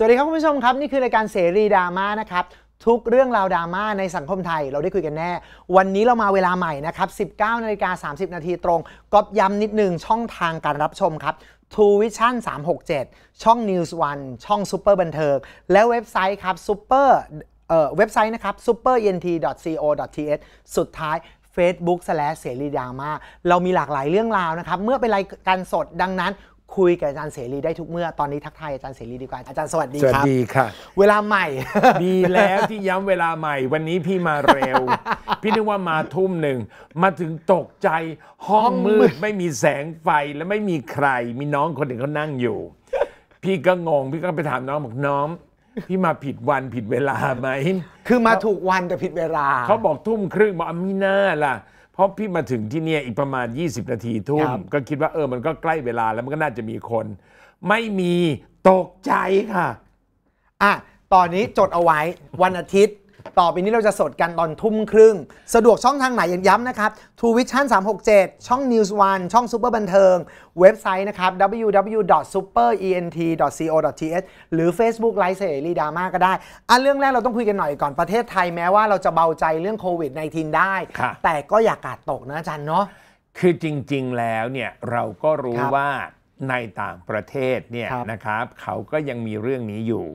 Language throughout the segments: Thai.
สวัสดีครับคุณผู้ชมครับนี่คือรายการเสรีดราม่านะครับทุกเรื่องราวดราม่าในสังคมไทย เราได้คุยกันแน่ วันนี้เรามาเวลาใหม่นะครับ19นาฬิกา30นาทีตรงก๊อปย้ำนิดนึงช่องทางการรับชมครับ t o v i s i o n 367 ช่อง News One ช่องเ u อร์บันเทิงและเว็บไซต์ครับ Super เอ่อเว็บไซต์นะครับ superent.co.th สุดท้าย Facebook/ เสรีดราม่าเรามีหลากหลายเรื่องราวนะครับเมื่อเป็นรายการสดดังนั้นคุยกับอาจารย์เสรีได้ทุกเมื่อ ตอนนี้ทักทายอาจารย์เสรีดีกว่าอาจารย์สวัสดีครับสวัสดีค่ะเวลาใหม่ ดีแล้วที่ย้ำเวลาใหม่ วันนี้พี่มาเร็วพี่นึกว่ามาทุ่มหนึ่งมาถึงตกใจห้องมืดไม่มีแสงไฟและไม่มีใคร มีน้องคนหนึ่งเขานั่งอยู่ พี่ก็งงพี่ก็ไปถามน้องบอกน้องพี่มาผิดวันผิดเวลาไหมคือมาถูกวันแต่ผิดเวลาเขาบอกทุ่มครึ่งบอกอามีหน่าล่ะเพราะพี่มาถึงที่เนี่ย อีกประมาณ 20 นาทีทุ่มก็คิดว่าเออมันก็ใกล้เวลา แล้วมันก็น่าจะมีคน ไม่มีตกใจค่ะ อ่ะ ตอนนี้จดเอาไว้วันอาทิตย์ต่อไปนี้เราจะสดกันตอนทุ่มครึ่ง สะดวกช่องทางไหนย้ำนะครับทูวิชั่น367 ช่อง News One ช่องซ u อร์บันเทิงเว็บไซต์นะครับ www.superent.co.th หรือ Facebook ไลฟ์เสรีดราม่าก็ได้อันเรื่องแรกเราต้องคุยกันหน่อยก่อนประเทศไทยแม้ว่าเราจะเบาใจเรื่องโควิด -19 ได้ แต่ก็อย่ากาดตกนะอาจารย์เนาะคือจริง ๆ แล้วเนี่ยเราก็รู้ว่าในต่างประเทศเนี่ยนะครับเขาก็ยังมีเรื่องนี้อยู่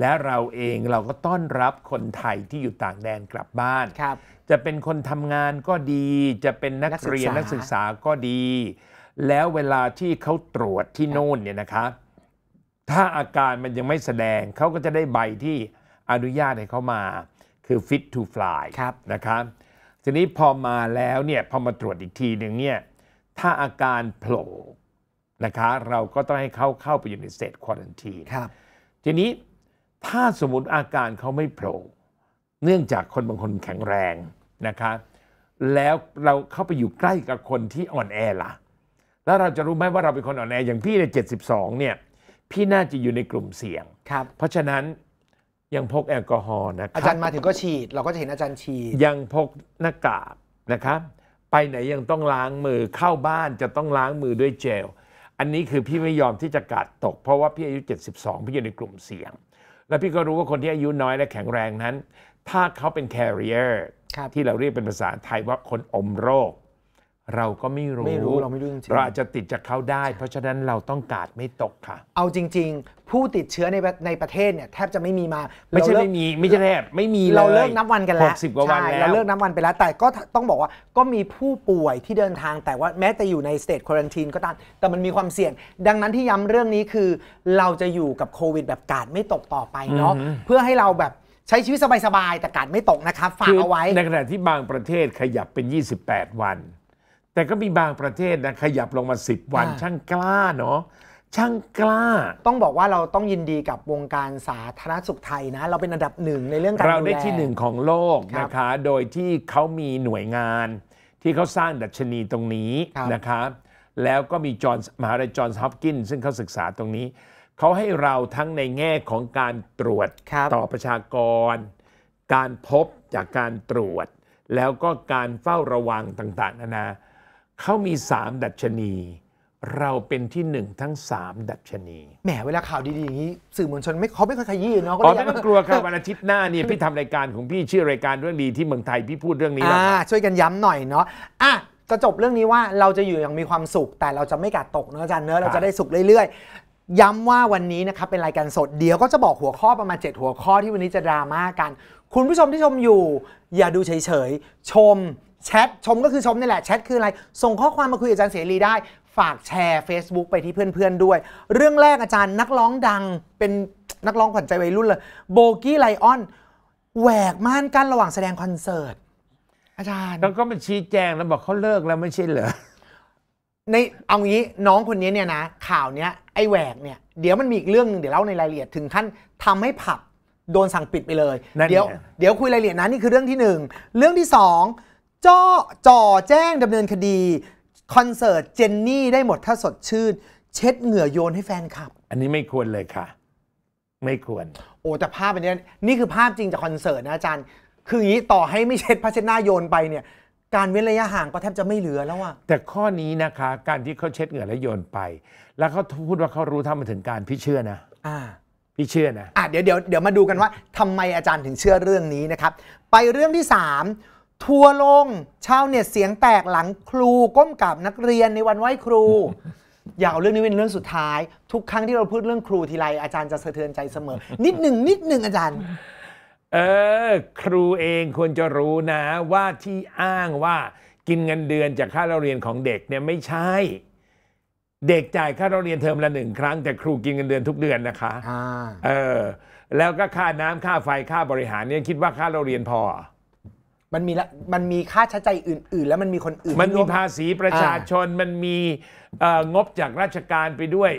และเราเองเราก็ต้อนรับคนไทยที่อยู่ต่างแดนกลับบ้านครับ จะเป็นคนทำงานก็ดี จะเป็นนักนกเรียนนักศึกษาก็ดี แล้วเวลาที่เขาตรวจที่โน่นเนี่ยนะคะถ้าอาการมันยังไม่แสดงเขาก็จะได้ใบที่อนุญาตให้เขามาคือ fit to fly ครับนะคะทีนี้พอมาแล้วเนี่ยพอมาตรวจอีกทีหนึ่งเนี่ยถ้าอาการโผล่นะคะเราก็ต้องให้เขาเข้าไปอยู่ในเซตควอนตีนครับทีนี้ถ้าสมมติอาการเขาไม่โผล่ เนื่องจากคนบางคนแข็งแรงนะคะ แล้วเราเข้าไปอยู่ใกล้กับคนที่อ่อนแอละ แล้วเราจะรู้ไหมว่าเราเป็นคนอ่อนแอ อย่างพี่ใน72เนี่ย พี่น่าจะอยู่ในกลุ่มเสี่ยงครับเพราะฉะนั้นยังพกแอลกอฮอล์นะครับอาจารย์มาถึงก็ฉีด เราก็จะเห็นอาจารย์ฉีด ยังพกหน้ากากนะครับ ไปไหนยังต้องล้างมือเข้าบ้านจะต้องล้างมือด้วยเจล อันนี้คือพี่ไม่ยอมที่จะกาดตกเพราะว่าพี่อายุ 72 พี่อยู่ในกลุ่มเสี่ยงแล้วพี่ก็รู้ว่าคนที่อายุน้อยและแข็งแรงนั้น ถ้าเขาเป็นแคริเออร์ที่เราเรียกเป็นภาษาไทยว่าคนอมโรคเราก็ไม่รู้ไม่รู้ เราไม่รู้จริงๆเราอาจจะติดจากเขาได้ เพราะฉะนั้นเราต้องกาดไม่ตกค่ะ เอาจริง ๆ ผู้ติดเชื้อในประในประเทศเนี่ยแทบจะไม่มีมาไม่ใช่ไม่มี ไม่ใช่แทบไม่มีเราเลิกนับวันกันแล้วหกสิบกว่าวันแล้ว เราเลิกนับวันไปแล้ว แต่ก็ต้องบอกว่าก็มีผู้ป่วยที่เดินทางแต่ว่าแม้จะอยู่ในสเตจควอลนินก็ตาม แต่มันมีความเสี่ยง ดังนั้นที่ย้ำเรื่องนี้คือเราจะอยู่กับโควิดแบบกาดไม่ตกต่อไปเนาะ เพื่อให้เราแบบใช้ชีวิตสบายๆแต่กาดไม่ตกนะครับฝากเอาไว้ ในขณะที่บางประเทศขยับเป็น 28 วันแต่ก็มีบางประเทศนะขยับลงมา 10วันช่างกล้าเนาะ ช่างกล้า ต้องบอกว่าเราต้องยินดีกับวงการสาธารณสุขไทยนะ เราเป็นอันดับหนึ่งในเรื่องการเราได้ที่หนึ่งของโลกครับนะคะ โดยที่เขามีหน่วยงานที่เขาสร้างดัชนีตรงนี้ครับนะคะ แล้วก็มีจอห์นมหาวิทยาลัยจอห์นฮอปกิน ซึ่งเขาศึกษาตรงนี้ เขาให้เราทั้งในแง่ของการตรวจรต่อประชากร การพบจากการตรวจ แล้วก็การเฝ้าระวังต่างๆนานาเขามีสามดัชนี เราเป็นที่หนึ่งทั้งสามดัชนีแหมเวลาข่าวดีๆอย่างนี้สื่อมวลชนไม่เขาไม่ค่อยขยี้เนาะอ๋อไม่ต้องกลัวครับวันอาทิตย์หน้าเนี่ยพี่ทำรายการของพี่ชื่อรายการเรื่องดีที่เมืองไทย พี่พูดเรื่องนี้แล้วอ่าช่วยกันย้ำหน่อยเนาะอ่ะก็จบเรื่องนี้ว่าเราจะอยู่อย่างมีความสุขแต่เราจะไม่กัดตกเนาะอาจารย์เนอะเราจะได้สุขเรื่อย ๆ ย้ำว่าวันนี้นะครับเป็นรายการสดเดี๋ยวก็จะบอกหัวข้อประมาณ7หัวข้อที่วันนี้จะดราม่ากัน คุณผู้ชมที่ชมอยู่ อย่าดูเฉยๆชมแชท ชมก็คือชมนี่แหละ แชทคืออะไร ส่งข้อความมาคุยกับอาจารย์เสรีได้ ฝากแชร์ Facebook ไปที่เพื่อนๆด้วย เรื่องแรกอาจารย์นักร้องดังเป็นนักร้องขวัญใจวัยรุ่นเลย โบกี้ไลออนแหวกม่านกั้นระหว่างแสดงคอนเสิร์ตอาจารย์แล้วก็มันชี้แจง แล้วบอกเขาเลิกแล้วไม่ใช่เหรอในเอางี้น้องคนนี้เนี่ยนะ ข่าวเนี้ยไอ้แหวกเนี่ยเดี๋ยวมันมีอีกเรื่องนึงเดี๋ยวเล่าในรายละเอียดถึงขั้นทำให้ผับโดนสั่งปิดไปเลย เดี๋ยวเดี๋ยวคุยรายละเอียดนะนี่คือเรื่องที่หนึ่งเรื่องที่สองจาอจ่อแจ้งดำเนินคดีคอนเสิร์ตเจนนี่ได้หมดถ้าสดชื่น เช็ดเหงื่อโยนให้แฟนคลับ อันนี้ไม่ควรเลยค่ะ ไม่ควร โอ้แต่ภาพอันนี้นี่คือภาพจริงจากคอนเสิร์ตนะอาจารย์คืออย่างนี้ต่อให้ไม่เช็ดผ้าเช็ดหน้าโยนไปเนี่ย การเว้นระยะห่างก็แทบจะไม่เหลือแล้วอะแต่ข้อนี้นะคะ การที่เขาเช็ดเหงื่อและโยนไป แล้วเขาพูดว่าเขารู้ท่ามาถึงการพี่เชื่อนะอ่าพี่เชื่อนะอ่ะเดี๋ยวเดี๋ยวเดี๋ยวมาดูกันว่าทำไมอาจารย์ถึงเชื่อเรื่องนี้นะครับ ไปเรื่องที่สามทัวลง ชาวเน็ตเสียงแตกหลังครูก้มกราบนักเรียนในวันไหว้ครู อย่าเอาเรื่องนี้เป็นเรื่องสุดท้ายทุกครั้งที่เราพูดเรื่องครูทีไรอาจารย์จะสะเทือนใจเสมอ นิดหนึ่งนิดหนึ่งอาจารย์ เออ ครูเองควรจะรู้นะ ว่าที่อ้างว่ากินเงินเดือนจากค่าเราเรียนของเด็กเนี่ยไม่ใช่ เด็กจ่ายค่าเราเรียนเทอมละหนึ่งครั้งแต่ครูกินเงินเดือนทุกเดือนนะคะเออแล้วก็ค่าน้ำค่าไฟค่าบริหารเนี่ยคิดว่าค่าเราเรียนพอมันมีละ มันมีค่าใช้จ่ายอื่น ๆ แล้วมันมีคนอื่น มันมีภาษีประชาชน มันมีงบจากราชการไปด้วย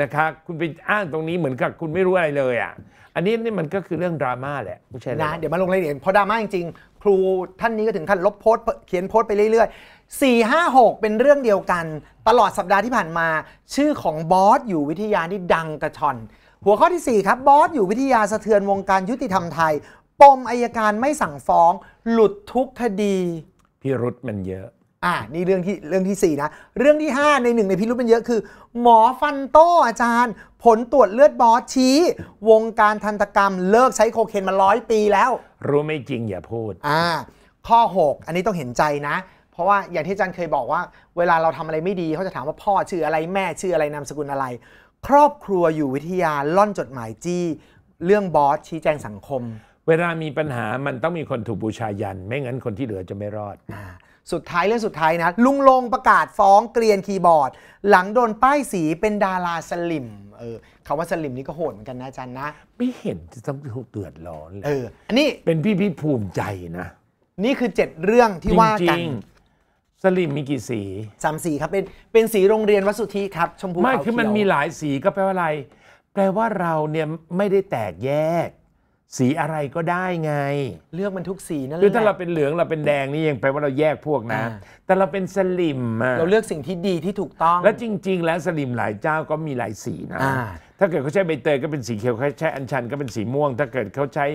นะคะคุณไปอ้างตรงนี้เหมือนกับคุณไม่รู้อะไรเลยอ่ะ อันนี้นี่มันก็คือเรื่องดราม่าแหละม่ใช่นะเดี๋ยวมาลงรายละเอียดเพราะดราม่าจริงๆครู ท่านนี้ก็ถึงขั้นลบโพสเขียนโพสไปเรื่อยๆ 4 5 6 เป็นเรื่องเดียวกัน ตลอดสัปดาห์ที่ผ่านมา ชื่อของบอสอยู่วิทยานี่ดังกระชอนหัวข้อที่ 4 ครับบอสอยู่วิทยาสะเทือนวงการยุติธรรมไทยปมอายการไม่สั่งฟ้อง หลุดทุกคดีพิรุษมันเยอะ อ่า นี่เรื่องที่เรื่องที่ 4 นะ เรื่องที่ 5 ในหนึ่งในพิรุษมันเยอะคือ หมอฟันโตอาจารย์ ผลตรวจเลือดบอสชี้ วงการทันตกรรม เลิกใช้โคเคนมาร้อยปีแล้ว รู้ไม่จริงอย่าพูด อ่า ข้อ 6 อันนี้ต้องเห็นใจนะ เพราะว่าอย่างที่อาจารย์เคยบอกว่า เวลาเราทำอะไรไม่ดีเขาจะถามว่าพ่อชื่ออะไรแม่ชื่ออะไรนามสกุลอะไร ครอบครัวอยู่วิทยาล่อนจดหมายจี้ เรื่องบอสชี้แจงสังคมเวลามีปัญหามันต้องมีคนถูกบูชายัน ไม่งั้นคนที่เหลือจะไม่รอด สุดท้ายเรื่องสุดท้ายนะ ลุงลงประกาศฟ้องเกรียนคีย์บอร์ด หลังโดนป้ายสีเป็นดาราสลิมเออคำว่าสลิมนี่ก็โหดเหมือนกันนะจันนะไม่เห็นจะต้องถูกเดือดร้อนเลยเออ อันนี้เป็นพี่พี่ภูมิใจนะ นี่คือเจ็ดเรื่องที่ว่ากันสลิมมีกี่สีสามสีครับเป็นเป็นสีโรงเรียนวัสุทธิครับ ชมพูไม่ขวคือมันมีหลายสีก็แปลว่าอะไร แปลว่าเราเนี่ยไม่ได้แตกแยกสีอะไรก็ได้ไง เลือกมันทุกสีนั่นแหละคือถ้าเราเป็นเหลืองเราเป็นแดงนี่ยังแปลว่าเราแยกพวกนะ แต่เราเป็นสลิมเราเลือกสิ่งที่ดีที่ถูกต้อง และจริง ๆ แล้วสลิมหลายเจ้าก็มีหลายสีนะถ้าเกิดเขาใช้ใบเตยก็เป็นสีเขียวเขาใช้อัญชันก็เป็นสีม่วงถ้าเกิดเขาใช้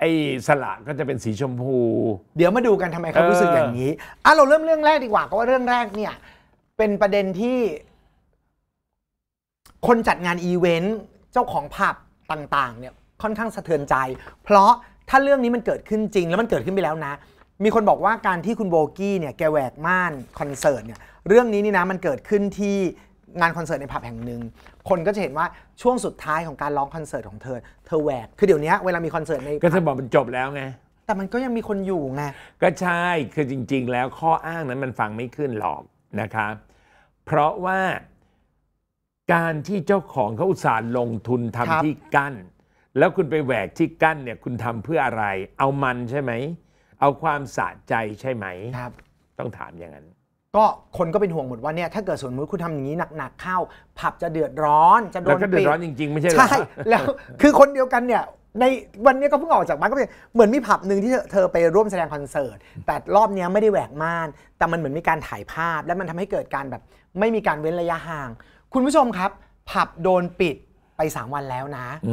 ไอ้สละก็จะเป็นสีชมพู เดี๋ยวมาดูกันทำไมเขารู้สึกอย่างนี้อ่ะเราเริ่มเรื่องแรกดีกว่าเพราะว่าเรื่องแรกเนี่ย เป็นประเด็นที่ คนจัดงานอีเวนต์เจ้าของผับต่างๆ เนี่ยค่อนข้างสะเทือนใจ เพราะถ้าเรื่องนี้มันเกิดขึ้นจริง แล้วมันเกิดขึ้นไปแล้วนะ มีคนบอกว่าการที่คุณโบกี้เนี่ยแกแหวกม่านคอนเสิร์ตเนี่ยเรื่องนี้นี่นะมันเกิดขึ้นที่งานคอนเสิร์ตในผับแห่งหนึ่งคนก็จะเห็นว่าช่วงสุดท้ายของการร้องคอนเสิร์ตของเธอเธอแหวกคือเดี๋ยวนี้เวลามีคอนเสิร์ตในก็จะบอกมันจบแล้วไง แต่มันก็ยังมีคนอยู่ไงก็ใช่คือจริงๆ แล้วข้ออ้างนั้นมันฟังไม่ขึ้นหรอกนะคะ เพราะว่าการที่เจ้าของเขาอุตส่าห์ลงทุนทำที่กั้นแล้วคุณไปแหวกที่กั้นเนี่ยคุณทำเพื่ออะไร เอามันใช่ไหม เอาความสะใจใช่ไหมครับ ต้องถามอย่างนั้น ก็คนก็เป็นห่วงหมดว่าเนี่ยถ้าเกิดสมมติคุณทำอย่างนี้หนักๆเข้า ผับจะเดือดร้อนจะโดแล้วก็เดือดร้อนจริงๆไม่ใช่หรอใช่แล้วคือคนเดียวกันเนี่ย ในวันนี้ก็เพิ่งออกจากบ้านก็เป็นเหมือนมีผับหนึ่งที่เธอไปร่วมแสดงคอนเสิร์ต แต่รอบเนี้ยไม่ได้แหวกม่านแต่มันเหมือนมีการถ่ายภาพ และมันทำให้เกิดการแบบไม่มีการเว้นระยะห่าง คุณผู้ชมครับ ผับโดนปิดไปสามวันแล้วนะอื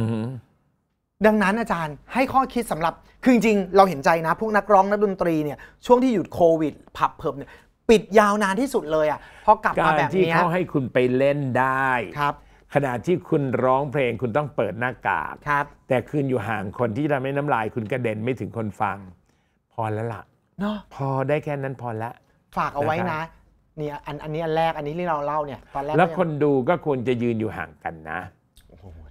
ดังนั้นอาจารย์ให้ข้อคิดสำหรับคือจริงเราเห็นใจนะ พวกนักร้องนักดนตรีเนี่ยช่วงที่หยุดโควิด ผับเพิบเนี่ยปิดยาวนานที่สุดเลยอ่ะพอกลับมาแบบนี้ที่เขาให้คุณไปเล่นได้ครับขณะที่คุณร้องเพลงคุณต้องเปิดหน้ากากครับ แต่คืนอยู่ห่างคนที่ทำให้น้ำลาย คุณกระเด็นไม่ถึงคนฟัง พอแล้วล่ะเนาะพอได้แค่นั้นพอละฝากเอาไว้นะ เนี่ยอันอันนี้อันแรกอันนี้ที่เราเล่าเนี่ยตอนแรกแล้วคนดูก็ควรจะยืนอยู่ห่างกันนะ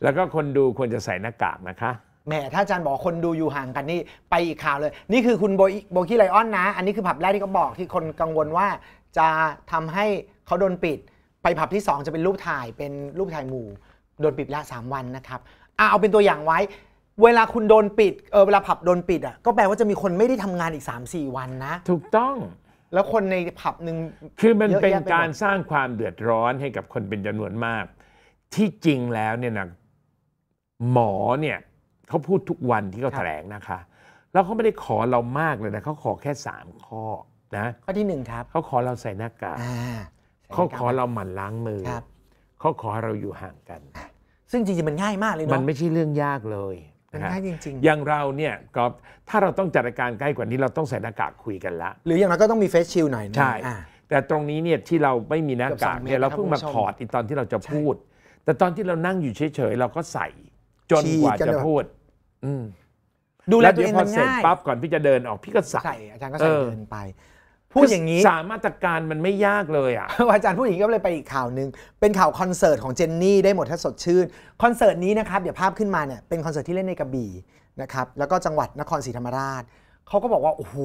แล้วก็คนดูควรจะใส่หน้ากากนะคะแหมถ้าอาจารย์บอกคนดูอยู่ห่างกันนี่ไปอีกข่าวเลย นี่คือคุณโบโบกี้ไลออนนะ อันนี้คือผับแรกที่เขาบอกที่คนกังวลว่าจะทำให้เขาโดนปิด ไปผับที่2จะเป็นรูปถ่ายเป็นรูปถ่ายหมู่โดนปิดละ3วันนะครับอ่ะเอาเป็นตัวอย่างไว้ เวลาคุณโดนปิด เออเวลาผับโดนปิด อ่ะก็แปลว่าจะมีคนไม่ได้ทำงานอีก3-4วันนะถูกต้อง แล้วคนในผับหนึ่งคือมันเเป็นการสร้างความเดือดร้อนให้กับคนเป็นจำนวนมาก ที่จริงแล้วเนี่ยนะหมอเนี่ยเขาพูดทุกวันที่เขาแถลงนะคะ แล้วเขาไม่ได้ขอเรามากเลยนะเขาขอแค่สามข้อนะข้อที่หนึ่งครับเขาขอเราใส่หน้ากากเขาขอเราหมั่นล้างมือเขาขอเราอยู่ห่างกัน ซึ่งจริงๆมันง่ายมากเลยเนาะมันไม่ใช่เรื่องยากเลยมันง่ายจริงๆ อย่างเราเนี่ยก็ถ้าเราต้องจัดการใกล้กว่านี้เราต้องใส่หน้ากากคุยกันละหรืออย่างนั้นก็ต้องมีเฟซชิลหน่อยใช่แต่ตรงนี้เนี่ยที่เราไม่มีหน้ากากเนี่ยเราเพิ่งมาถอดตอนที่เราจะพูด แต่ตอนที่เรานั่งอยู่เฉยๆเราก็ใส่จนกว่าจะพูดอดูแลตัวเองมันง่ายปั๊บก่อนพี่จะเดินออกพี่ก็ใส่อาจารย์ก็ใส่เดินไปพูดอย่างนี้สามถาัดการมันไม่ยากเลยอ่ะอาจารย์ผู้หญิงก็เลยไปอีกข่าวหนึ่งเป็นข่าวคอนเสิร์ตของเจนนี่ได้หมดถ้าสดชื่นคอนเสิร์ตนี้นะครับเดี๋ยวภาพขึ้นมาเนี่ยเป็นคอนเสิร์ตที่เล่นในกระบี่นะครับแล้วก็จังหวัดนครศรีธรรมราชเขาก็บอกว่าโอ้โห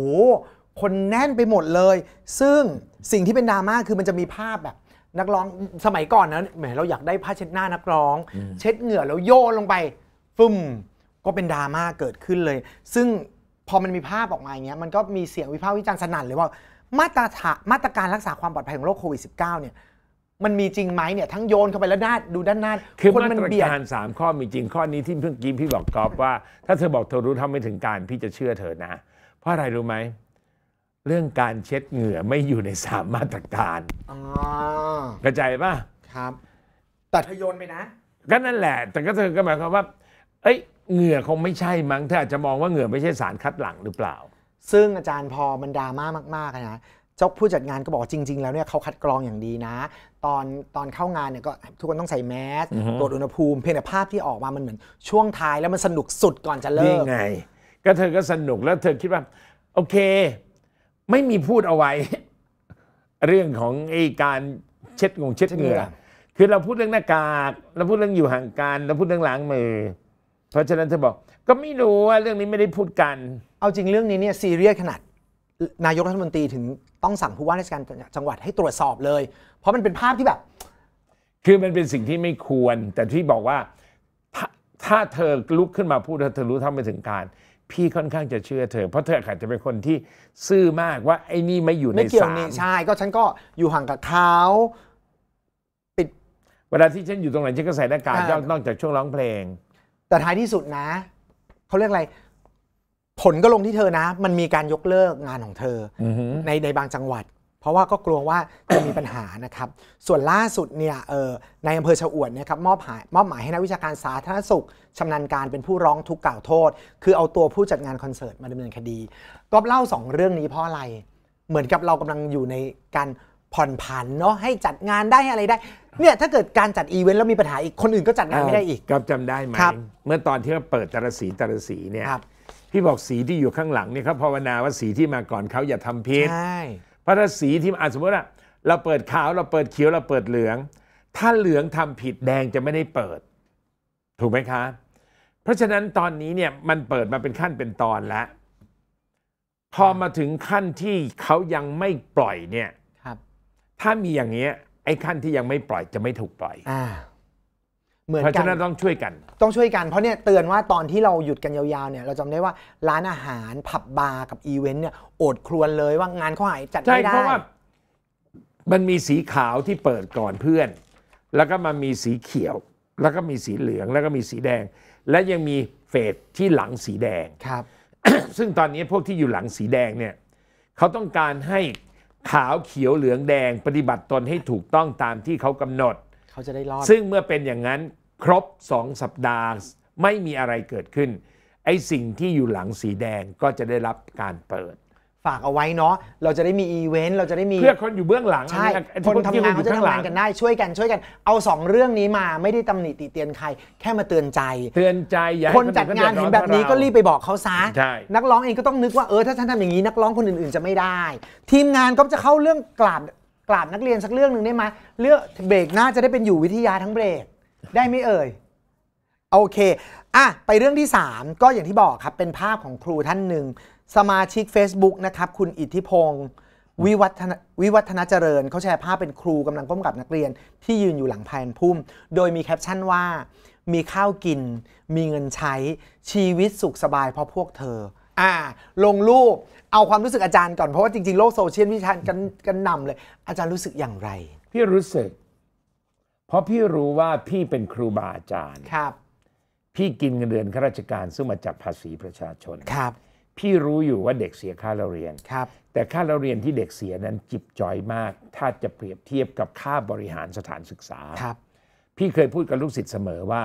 คนแน่นไปหมดเลย ซึ่งสิ่งที่เป็นดราม่าคือมันจะมีภาพแบบนักร้องสมัยก่อนนะแหมเราอยากได้ผ้าเช็ดหน้านักร้อง เช็ดเหงื่อแล้วโยนลงไป ฟึ่มก็เป็นดราม่าเกิดขึ้นเลย ซึ่งพอมันมีภาพออกมาอย่างเงี้ยมันก็มีเสียงวิพากษ์วิจารณ์สนั่นเลยว่ามาตรฐานมาตรการรักษาความปลอดภัยของโรคโควิด -19 เนี่ยมันมีจริงไหมเนี่ยทั้งโยนเข้าไปแล้วด้านดูด้านหน้าคือคนมันเบียดสามข้อมีจริงข้อนี้ที่เพิ่งกี้พี่บอกกอล์ฟว่าถ้าเธอบอกเธอรู้ทำไม่ถึงการพี่จะเชื่อเธอนะเพราะอะไรรู้ไหมเรื่องการเช็ดเหงื่อไม่อยู่ในสามมาตรการกระจายป่ะครับตัดทยนไปนะก็นั่นแหละ แต่ก็เธอก็หมายความว่าเอ้ยเหงื่อคงไม่ใช่มั้งเธออาจจะมองว่าเหงื่อไม่ใช่สารคัดหลั่งหรือเปล่า ซึ่งอาจารย์พอมันดราม่ามากๆนะเจ้าผู้จัดงานก็บอกจริงๆ แล้วเนี่ยเขาคัดกรองอย่างดีนะ ตอนตอนเข้างานเนี่ยก็ทุกคนต้องใส่แมสตรวจอุณหภูมิ เพียงแต่ภาพที่ออกมามันเหมือนช่วงท้ายแล้วมันสนุกสุดก่อนจะเลิกนี่ไง ก็เธอก็สนุกแล้วเธอคิดว่า โอเคไม่มีพูดเอาไว้เรื่องของไอ้การเช็ดงง เช็ดเหงื่อคือเราพูดเรื่องหน้ากาก เราพูดเรื่องอยู่ห่างกันเราพูดเรื่องล้างมือเพราะฉะนั้นเธอบอกก็ไม่รู้ว่าเรื่องนี้ไม่ได้พูดกัน เอาจริงเรื่องนี้เนี่ยซีเรียสขนาด นายกรัฐมนตรีถึงต้องสั่งผู้ว่าราชการจังหวัดให้ตรวจสอบเลย เพราะมันเป็นภาพที่แบบ คือมันเป็นสิ่งที่ไม่ควร แต่ที่บอกว่าถ้าเธอลุกขึ้นมาพูดเธอรู้เท่าไม่ถึงการพี่ค่อนข้างจะเชื่อเธอ เพราะเธออาจจะเป็นคนที่ซื่อมากว่า ไอ้นี่ไม่อยู่ในสามใช่ก็ฉันก็อยู่ห่างกับเขาปิดเวลาที่ฉันอยู่ตรงไหนฉันก็ใส่หน้ากากนนอกจากช่วงร้องเพลง แต่ท้ายที่สุดนะเขาเรียกอะไรผลก็ลงที่เธอนะ มันมีการยกเลิกงานของเธออในในบางจังหวัดเพราะว่าก็กลัวว่าจะมีปัญหานะครับ ส่วนล่าสุดเนี่ยในอำเภอชะอวดนะครับ มอบหมายมอบหมายให้นักวิชาการสาธารณสุขชำนาญการเป็นผู้ร้องทุกข์กล่าวโทษ คือเอาตัวผู้จัดงานคอนเสิร์ตมาดำเนินคดี ก็เล่า 2 เรื่องนี้เพราะอะไรเหมือนกับเรากำลังอยู่ในการผ่อนผันเนาะให้จัดงานได้อะไรได้เนี่ยถ้าเกิดการจัดอีเวนต์แล้วมีปัญหาอีกคนอื่นก็จัดงานไม่ได้อีกก็จำได้ไหมเมื่อตอนที่เราเปิดตรสีตรสีเนี่ยพี่บอกสีที่อยู่ข้างหลังเนี่ยเขาภาวนาว่าสีที่มาก่อนเขาอย่าทำพิษใช่ราะถ้าสีที่อ่านสมมติว่าเราเปิดขาวเราเปิดเขียว เราเปิดเหลือง ถ้าเหลืองทำผิดแดงจะไม่ได้เปิด ถูกไหมคะ เพราะฉะนั้นตอนนี้เนี่ยมันเปิดมาเป็นขั้นเป็นตอนแล้วพอมาถึงขั้นที่เขายังไม่ปล่อยเนี่ยถ้ามีอย่างเงี้ย ไอ้ขั้นที่ยังไม่ปล่อยจะไม่ถูกปล่อย อเหมือนเพราะฉะนั้นต้องช่วยกัน ต้องช่วยกัน เพราะเนี่ยเตือนว่าตอนที่เราหยุดกันยาวๆเนี่ย เราจำได้ว่าร้านอาหารผับบาร์กับอีเวนต์เนี่ยโอดครวนเลยว่างานเขาหายจัดไม่ได้ ใช่เพราะว่ามันมีสีขาวที่เปิดก่อนเพื่อน แล้วก็มามีสีเขียว แล้วก็มีสีเหลืองแล้วก็มีสีแดง และยังมีเฟสที่หลังสีแดงครับ ซึ่งตอนนี้พวกที่อยู่หลังสีแดงเนี่ยเขาต้องการให้ขาวเขียวเหลืองแดง ปฏิบัติตนให้ถูกต้องตามที่เขากำหนดาจะได้รอดซึ่งเมื่อเป็นอย่างนั้นครบ 2 สัปดาห์ ไม่มีอะไรเกิดขึ้น ไอ้สิ่งที่อยู่หลังสีแดงก็จะได้รับการเปิด ฝากเอาไว้เนาะเราจะได้มีอีเวนต์เราจะได้มีเพื่อคนอยู่เบื้องหลังใช่คนทำงานเขาจะทำงานกันได้ช่วยกันช่วยกัน เอา 2 เรื่องนี้มาไม่ได้ตำหนิติเตียนใคร แค่มาเตือนใจ เตือนใจคนจัดงานเห็นแบบนี้ก็รีบไปบอกเขาซะนักร้องเองก็ต้องนึกว่าเออถ้าท่านทำอย่างนี้ นักร้องคนอื่นๆจะไม่ได้ ทีมงานก็จะเข้าเรื่องกราบกราบนักเรียนสักเรื่องหนึ่งได้ไหมเลือกเบรกหน้าจะได้เป็นอยู่วิทยาทั้งเบรก ได้ไหมเอ่ยโอเคอ่ะไปเรื่องที่ 3 ก็อย่างที่บอกครับ เป็นภาพของครูท่านหนึ่ง สมาชิก Facebook นะครับคุณอิทธิพงศ์วิวัฒนวิวัฒนาเจริญ เขาแชร์ภาพเป็นครูกำลังก้มกับนักเรียน ที่ยืนอยู่หลังแผ่นพุ่ม โดยมีแคปชั่นว่า มีข้าวกิน มีเงินใช้ชีวิตสุขสบาย เพราะพวกเธออ่าลงรูปเอาความรู้สึกอาจารย์ก่อน เพราะว่าจริง ๆ โลกโซเชียลวิจาร์กันกันนำเลย อาจารย์รู้สึกอย่างไร พี่รู้สึก เพราะพี่รู้ว่าพี่เป็นครูบาอาจารย์ครับ พี่กินเงินเดือนข้าราชการซึ่งมาจากภาษีประชาชนครับ พี่รู้อยู่ว่าเด็กเสียค่าเราเรียนครับ แต่ค่าเราเรียนที่เด็กเสียนั้นจิบจอยมาก ถ้าจะเปรียบเทียบกับค่าบริหารสถานศึกษาครับ พี่เคยพูดกับลูกศิษย์เสมอว่า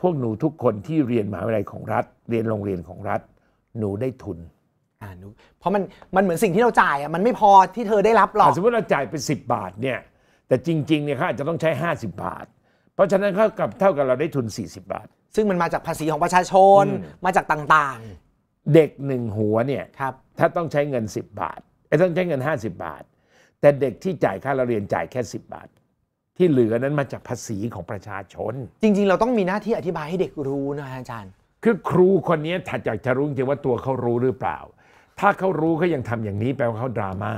พวกหนูทุกคนที่เรียนมหาวิทยาลัยของรัฐ เรียนโรงเรียนของรัฐหนูได้ทุนอ่าหนูเพราะมันมันเหมือนสิ่งที่เราจ่ายอ่ะมันไม่พอที่เธอได้รับหรอกสมมติเราจ่ายไป10 บาทเนี่ยแต่จริงๆเนี่ยเขาอาจจะต้องใช้ 50 บาท เพราะฉะนั้นเขากับเท่ากับเราได้ทุน 40 บาท ซึ่งมันมาจากภาษีของประชาชนมาจากต่างๆ เด็กหนึ่งหัวเนี่ยครับถ้าต้องใช้เงิน 10 บาทไอ้ต้องใช้เงิน 50 บาท แต่เด็กที่จ่ายค่าเราเรียนจ่ายแค่ 10 บาท ที่เหลือนั้นมาจากภาษีของประชาชน จริงๆ เราต้องมีหน้าที่อธิบายให้เด็กรู้นะอาจารย์คือครูคนนี้ถัดจากจะรู้จริงว่าตัวเขารู้หรือเปล่า ถ้าเขารู้เขายังทำอย่างนี้แปลว่าเขาดราม่า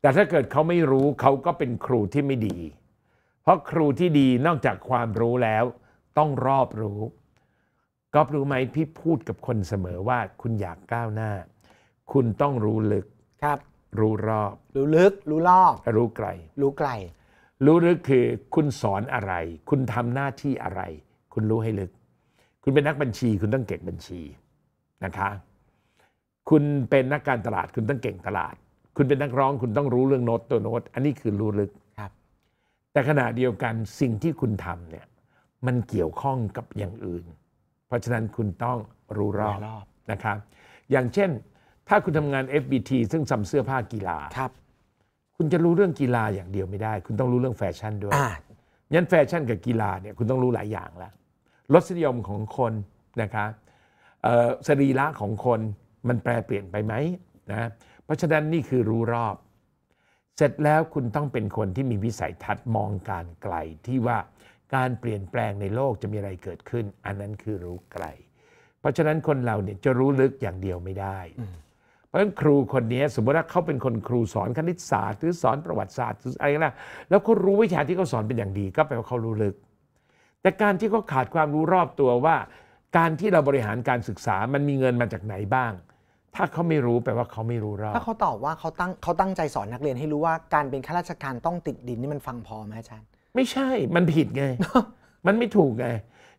แต่ถ้าเกิดเขาไม่รู้เขาก็เป็นครูที่ไม่ดี เพราะครูที่ดีนอกจากความรู้แล้ว ต้องรอบรู้ ก็รู้ไหมพี่พูดกับคนเสมอว่าคุณอยากก้าวหน้า คุณต้องรู้ลึก ครับ รู้รอบ รู้ลึก รู้รอบ รู้ไกล รู้ไกล รู้ลึกคือ คุณสอนอะไร คุณทำหน้าที่อะไร คุณรู้ให้ลึกคุณเป็นนักบัญชี คุณต้องเก่งบัญชีนะคะคุณเป็นนักการตลาด คุณต้องเก่งตลาด คุณเป็นนักร้อง คุณต้องรู้เรื่องโน้ตตัวโน้ตอันนี้คือรู้ลึกครับ แต่ขณะเดียวกันสิ่งที่คุณทำเนี่ยมันเกี่ยวข้องกับอย่างอื่น เพราะฉะนั้นคุณต้องรู้รอบรอบนะครับ อย่างเช่นถ้าคุณทำงาน FBT ซึ่งทาเสื้อผ้ากีฬาครับ คุณจะรู้เรื่องกีฬาอย่างเดียวไม่ได้ คุณต้องรู้เรื่องแฟชั่นด้วยงั้นแฟชั่นกับกีฬาเนี่ยคุณต้องรู้หลายอย่างแล้วรสนิยมของคนนะคะสรีระของคนมันแปรเปลี่ยนไปไหมนะเพราะฉะนั้นนี่คือรู้รอบ เสร็จแล้วคุณต้องเป็นคนที่มีวิสัยทัศน์มองการไกล ที่ว่าการเปลี่ยนแปลงในโลกจะมีอะไรเกิดขึ้น อันนั้นคือรู้ไกล เพราะฉะนั้นคนเราเนี่ยจะรู้ลึกอย่างเดียวไม่ได้ เพราะฉะนั้นครูคนนี้สมมติว่าเขาเป็นคนครูสอนคณิตศาสตร์หรือสอนประวัติศาสตร์หรืออะไรนะแล้วเขารู้วิชาที่เขาสอนเป็นอย่างดี ก็แปลว่าเขารู้ลึกแต่การที่เขาขาดความรู้รอบตัวว่า การที่เราบริหารการศึกษามันมีเงินมาจากไหนบ้าง ถ้าเขาไม่รู้แปลว่าเขาไม่รู้รอบถ้าเขาตอบว่าเขาตั้งเขาตั้งใจสอนนักเรียนให้รู้ว่า การเป็นข้าราชการต้องติดดินนี่มันฟังพอไหมอาจารย์ ไม่ใช่มันผิดไง มันไม่ถูกไง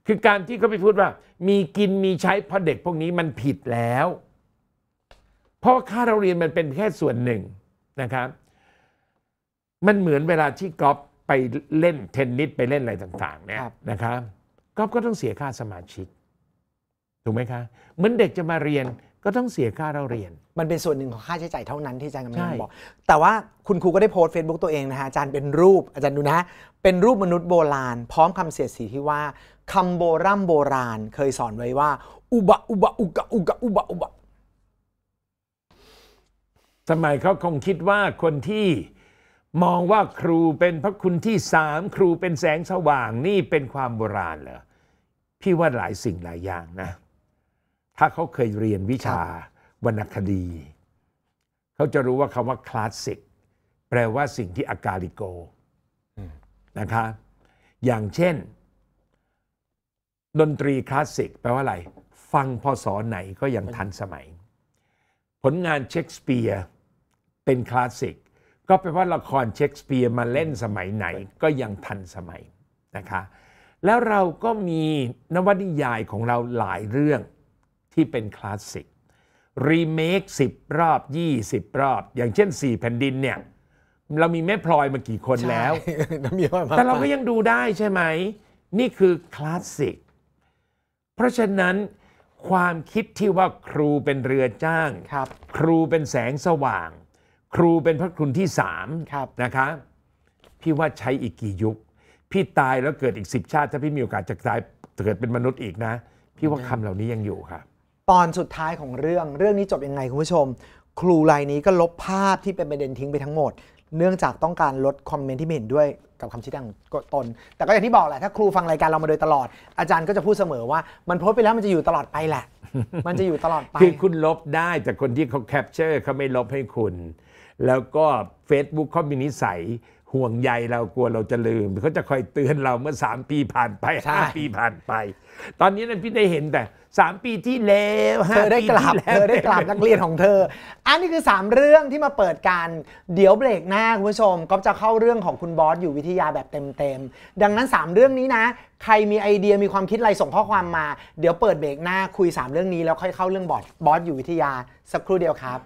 คือการที่เขาไปพูดว่า มีกินมีใช้เพราะเด็กพวกนี้มันผิดแล้ว เพราะค่าเราเรียนมันเป็นแค่ส่วนหนึ่งนะครับ มันเหมือนเวลาที่กล์ฟไปเล่นเทนนิสไปเล่นอะไรต่างๆเนี่ยนะครับก็ก็ต้องเสียค่าสมาชิกถูกไหมคะ เหมือนเด็กจะมาเรียนก็ต้องเสียค่าเราเรียน มันเป็นส่วนหนึ่งของค่าใช้จ่ายเท่านั้น ที่อาจารย์กำลังบอก แต่ว่าคุณครูก็ได้โพสต์เฟซบุ๊กตัวเองนะฮะอาจารย์เป็นรูป อาจารย์ดูนะเป็นรูปมนุษย์โบราณ พร้อมคำเสียดสีที่ว่าคำโบร่ำโบราณ เคยสอนไว้ว่าอุบะอุบะอุกะอุกะอุบะอุบะสมัยเขาคงคิดว่าคนที่มองว่าครูเป็นพระคุณที่สาม ครูเป็นแสงสว่างนี่เป็นความโบราณเหรอพี่ว่าหลายสิ่งหลายอย่างนะ ถ้าเขาเคยเรียนวิชาวรรณคดี เขาจะรู้ว่าคำว่า คลาสสิก แปลว่าสิ่งที่อากาลิโกนะคะอย่างเช่น ดนตรีคลาสสิก แปลว่าอะไร ฟังพอสอนไหนก็ยังทันสมัย ผลงานเชคสเปียร์ เป็นคลาสสิกก็แปลว่าละครเชคสเปียร์ มาเล่นสมัยไหน ก็ยังทันสมัยนะคะแล้วเราก็มีนวนิยายของเราหลายเรื่องที่เป็นคลาสสิกรีเมค 10 รอบ 20 รอบ อย่างเช่น 4 แผ่นดินเนี่ยเรามีแม่พลอยมากี่คนแล้วแต่เราก็ยังดูได้ใช่ไหม นี่คือคลาสสิกเพราะฉะนั้นความคิดที่ว่าครูเป็นเรือจ้างคครูเป็นแสงสว่างครูเป็นพระคุณที่สามนะคะ พี่ว่าใช้อีกกี่ยุค พี่ตายแล้วเกิดอีกสิบชาติ ถ้าพี่มีโอกาสจะตายเกิดเป็นมนุษย์อีกนะ พี่ว่าคำเหล่านี้ยังอยู่ครับ ตอนสุดท้ายของเรื่องเรื่องนี้จบยังไงคุณผู้ชม ครูรายนี้ก็ลบภาพที่เป็นประเด็นทิ้งไปทั้งหมด เนื่องจากต้องการลดคอมเมนต์ที่ไม่เห็นด้วยกับคำชี้แจงของตน แต่ก็อย่างที่บอกแหละ ถ้าครูฟังรายการเรามาโดยตลอด อาจารย์ก็จะพูดเสมอว่า มันโพสไปแล้วมันจะอยู่ตลอดไปแหละ มันจะอยู่ตลอดไปคือคุณลบได้แต่คนที่เขาแคปเจอร์เขาไม่ลบให้คุณแล้วก็ Facebook เขามีนิสัยห่วงใยเรากลัวเราจะลืมเขาจะคอยเตือนเราเมื่อ 3 ปีผ่านไป 5 ปีผ่านไป ตอนนี้นั่นพี่ได้เห็นแต่ 3 ปีที่แล้วเธอได้กลับเธอได้กลับนักเรียนของเธอ อันนี้คือ 3 เรื่องที่มาเปิดการ เดี๋ยวเบรกหน้าคุณผู้ชม ก็จะเข้าเรื่องของคุณบอสอยู่วิทยาแบบเต็มๆดังนั้น 3 เรื่องนี้นะใครมีไอเดียมีความคิดอะไรส่งข้อความมา เดี๋ยวเปิดเบรกหน้าคุย 3 เรื่องนี้แล้วค่อยเข้าเรื่องบอสบอสอยู่วิทยาสักครู่เดียวครับ